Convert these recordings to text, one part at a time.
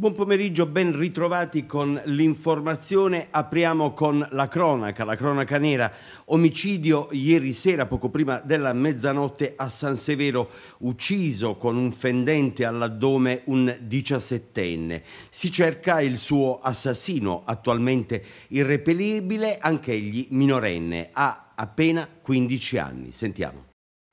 Buon pomeriggio, ben ritrovati con l'informazione. Apriamo con la cronaca, la cronaca nera. Omicidio ieri sera, poco prima della mezzanotte, a San Severo, ucciso con un fendente all'addome un diciassettenne. Si cerca il suo assassino, attualmente irreperibile, anch'egli minorenne, ha appena 15 anni. Sentiamo.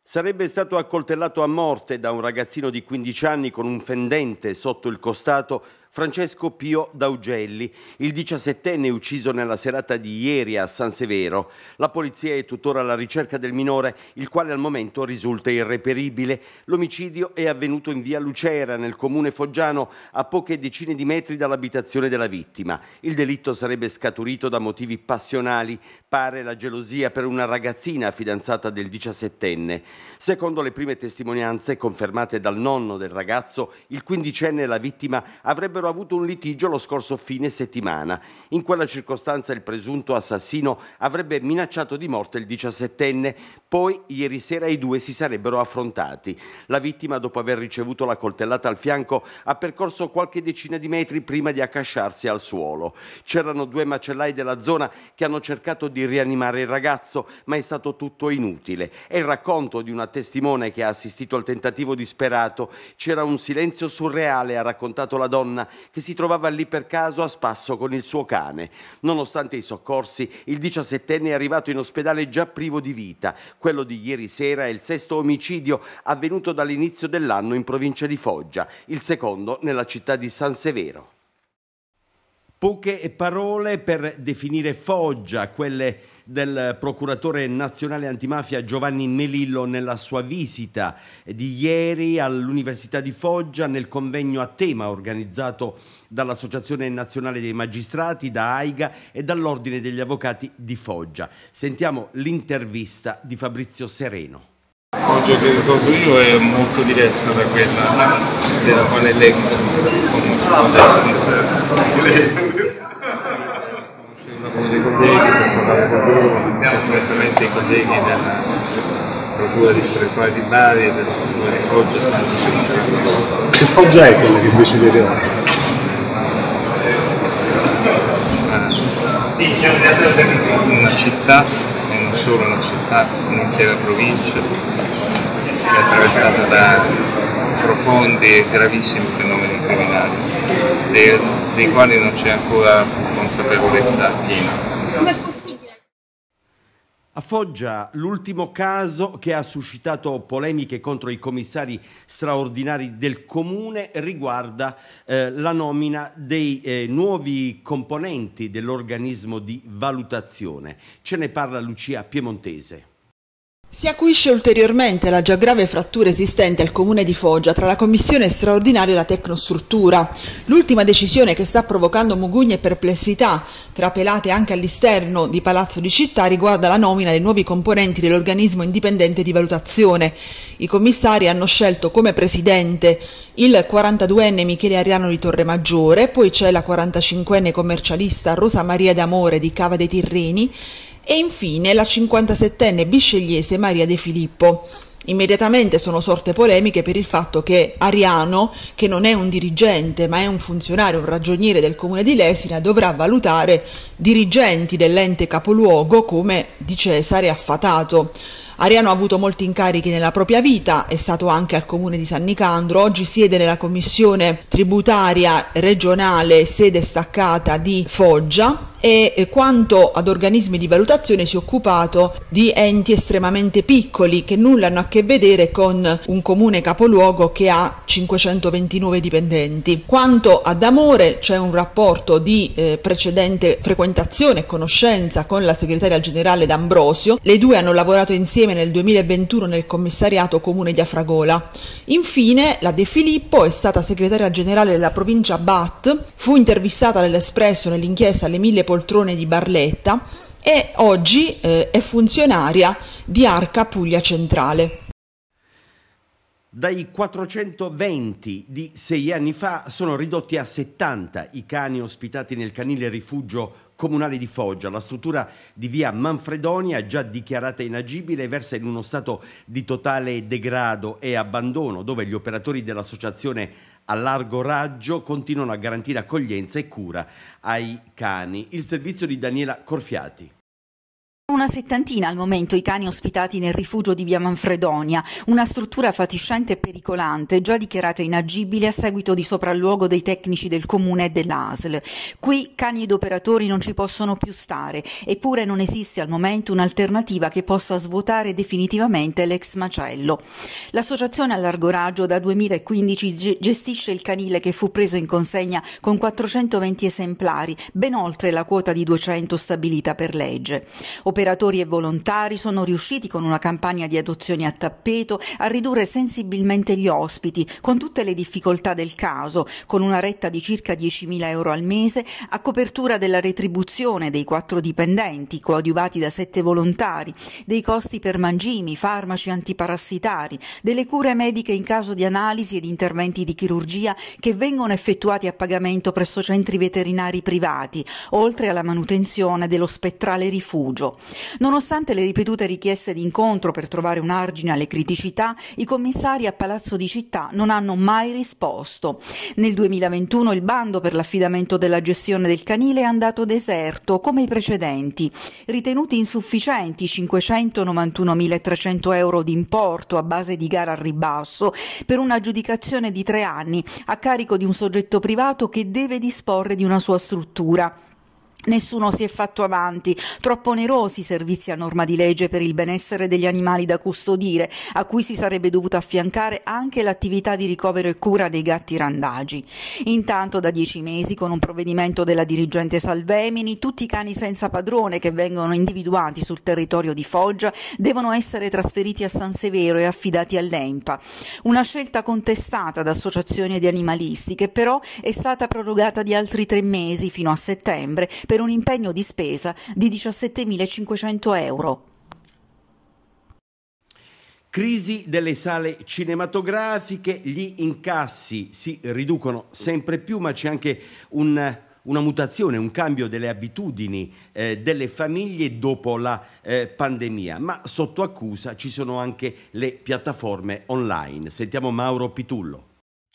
Sarebbe stato accoltellato a morte da un ragazzino di 15 anni con un fendente sotto il costato Francesco Pio Daugelli, il 17enne ucciso nella serata di ieri a San Severo. La polizia è tuttora alla ricerca del minore, il quale al momento risulta irreperibile. L'omicidio è avvenuto in via Lucera, nel comune foggiano, a poche decine di metri dall'abitazione della vittima. Il delitto sarebbe scaturito da motivi passionali, pare la gelosia per una ragazzina fidanzata del 17enne. Secondo le prime testimonianze confermate dal nonno del ragazzo, il quindicenne e la vittima avrebbero avrebbero avuto un litigio lo scorso fine settimana. In quella circostanza il presunto assassino avrebbe minacciato di morte il 17enne, poi ieri sera i due si sarebbero affrontati. La vittima, dopo aver ricevuto la coltellata al fianco, ha percorso qualche decina di metri prima di accasciarsi al suolo. C'erano due macellai della zona che hanno cercato di rianimare il ragazzo, ma è stato tutto inutile. È il racconto di una testimone che ha assistito al tentativo disperato. C'era un silenzio surreale, ha raccontato la donna, che si trovava lì per caso a spasso con il suo cane. Nonostante i soccorsi, il 17enne è arrivato in ospedale già privo di vita. Quello di ieri sera è il sesto omicidio avvenuto dall'inizio dell'anno in provincia di Foggia, il secondo nella città di San Severo. Poche parole per definire Foggia, quelle del procuratore nazionale antimafia Giovanni Melillo nella sua visita di ieri all'Università di Foggia nel convegno a tema organizzato dall'Associazione Nazionale dei Magistrati, da AIGA e dall'Ordine degli Avvocati di Foggia. Sentiamo l'intervista di Fabrizio Sereno. Foggia che ricordo io è molto diversa da quella della quale lei conosce. Abbiamo certamente i colleghi della Procura distrettuale di Bari e della Procura di Foggia stanno seguendo. Che Foggia è quella che decidete oggi? Una città, e non solo una città, un'intera provincia, che è attraversata da profondi e gravissimi fenomeni criminali, dei, dei quali non c'è ancora consapevolezza piena. A Foggia l'ultimo caso che ha suscitato polemiche contro i commissari straordinari del comune riguarda eh, la nomina dei eh, nuovi componenti dell'organismo di valutazione. Ce ne parla Lucia Piemontese. Si acuisce ulteriormente la già grave frattura esistente al comune di Foggia tra la commissione straordinaria e la tecnostruttura. L'ultima decisione che sta provocando mugugne e perplessità, trapelate anche all'esterno di Palazzo di Città, riguarda la nomina dei nuovi componenti dell'organismo indipendente di valutazione. I commissari hanno scelto come presidente il 42enne Michele Ariano di Torremaggiore, poi c'è la 45enne commercialista Rosa Maria D'Amore di Cava dei Tirreni e infine la 57enne biscegliese Maria De Filippo. Immediatamente sono sorte polemiche per il fatto che Ariano, che non è un dirigente ma è un funzionario, un ragioniere del comune di Lesina, dovrà valutare dirigenti dell'ente capoluogo come di Cesare affatato. Ariano ha avuto molti incarichi nella propria vita, è stato anche al comune di San Nicandro, oggi siede nella commissione tributaria regionale sede staccata di Foggia e quanto ad organismi di valutazione si è occupato di enti estremamente piccoli che nulla hanno a che vedere con un comune capoluogo che ha 529 dipendenti. Quanto ad Amore c'è un rapporto di eh, precedente frequentazione e conoscenza con la segretaria generale D'Ambrosio, le due hanno lavorato insieme nel 2021 nel commissariato comune di Afragola. Infine la De Filippo è stata segretaria generale della provincia BAT, fu intervistata nell'Espresso nell'inchiesta alle mille poltrone di Barletta e oggi eh, è funzionaria di Arca Puglia Centrale. Dai 420 di sei anni fa sono ridotti a 70 i cani ospitati nel canile rifugio comunale di Foggia. La struttura di via Manfredonia, già dichiarata inagibile, versa in uno stato di totale degrado e abbandono, dove gli operatori dell'associazione a largo raggio continuano a garantire accoglienza e cura ai cani. Il servizio di Daniela Corfiati. Una settantina al momento i cani ospitati nel rifugio di via Manfredonia, una struttura fatiscente e pericolante già dichiarata inagibile a seguito di sopralluogo dei tecnici del comune e dell'ASL. Qui cani ed operatori non ci possono più stare, eppure non esiste al momento un'alternativa che possa svuotare definitivamente l'ex macello. L'associazione a largo raggio da 2015 gestisce il canile che fu preso in consegna con 420 esemplari, ben oltre la quota di 200 stabilita per legge Operatori e volontari sono riusciti con una campagna di adozioni a tappeto a ridurre sensibilmente gli ospiti, con tutte le difficoltà del caso, con una retta di circa 10.000 euro al mese a copertura della retribuzione dei quattro dipendenti, coadiuvati da sette volontari, dei costi per mangimi, farmaci antiparassitari, delle cure mediche in caso di analisi ed interventi di chirurgia che vengono effettuati a pagamento presso centri veterinari privati, oltre alla manutenzione dello spettrale rifugio. Nonostante le ripetute richieste di incontro per trovare un argine alle criticità, i commissari a Palazzo di Città non hanno mai risposto. Nel 2021 il bando per l'affidamento della gestione del canile è andato deserto, come i precedenti. Ritenuti insufficienti 591.300 euro di importo a base di gara al ribasso per una giudicazione di tre anni a carico di un soggetto privato che deve disporre di una sua struttura. Nessuno si è fatto avanti, troppo onerosi i servizi a norma di legge per il benessere degli animali da custodire, a cui si sarebbe dovuta affiancare anche l'attività di ricovero e cura dei gatti randagi. Intanto da dieci mesi, con un provvedimento della dirigente Salvemini, tutti i cani senza padrone che vengono individuati sul territorio di Foggia devono essere trasferiti a San Severo e affidati all'EMPA. Una scelta contestata da associazioni di animalisti che però è stata prorogata di altri tre mesi fino a settembre per per un impegno di spesa di 17.500 euro. Crisi delle sale cinematografiche, gli incassi si riducono sempre più, ma c'è anche un una mutazione, un cambio delle abitudini eh, delle famiglie dopo la eh, pandemia, ma sotto accusa ci sono anche le piattaforme online. Sentiamo Mauro Pitullo.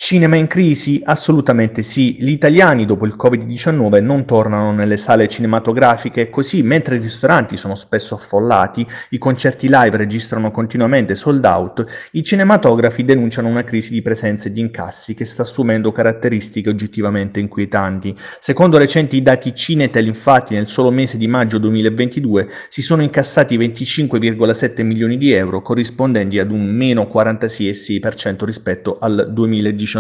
Cinema in crisi? Assolutamente sì. Gli italiani dopo il Covid-19 non tornano nelle sale cinematografiche, così mentre i ristoranti sono spesso affollati, i concerti live registrano continuamente sold out, i cinematografi denunciano una crisi di presenze e di incassi che sta assumendo caratteristiche oggettivamente inquietanti. Secondo recenti dati Cinetel, infatti, nel solo mese di maggio 2022 si sono incassati 25,7 milioni di euro, corrispondenti ad un meno 46,6% rispetto al 2019.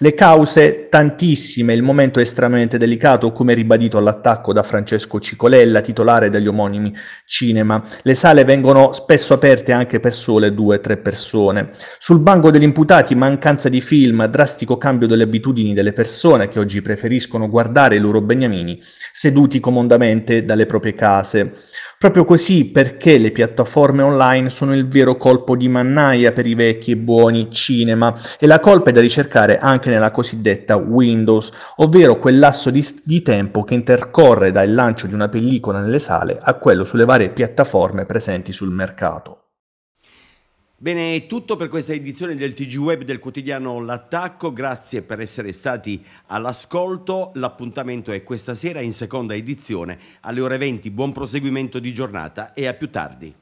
Le cause tantissime, il momento è estremamente delicato, come ribadito all'attacco da Francesco Cicolella, titolare degli omonimi cinema. Le sale vengono spesso aperte anche per sole due o tre persone. Sul banco degli imputati mancanza di film, drastico cambio delle abitudini delle persone che oggi preferiscono guardare i loro beniamini seduti comodamente dalle proprie case. Proprio così perché le piattaforme online sono il vero colpo di mannaia per i vecchi e buoni cinema e la colpa è da ricercare anche nella cosiddetta Windows, ovvero quel lasso di, di tempo che intercorre dal lancio di una pellicola nelle sale a quello sulle varie piattaforme presenti sul mercato. Bene, è tutto per questa edizione del TG Web del quotidiano L'Attacco, grazie per essere stati all'ascolto, l'appuntamento è questa sera in seconda edizione alle ore 20, buon proseguimento di giornata e a più tardi.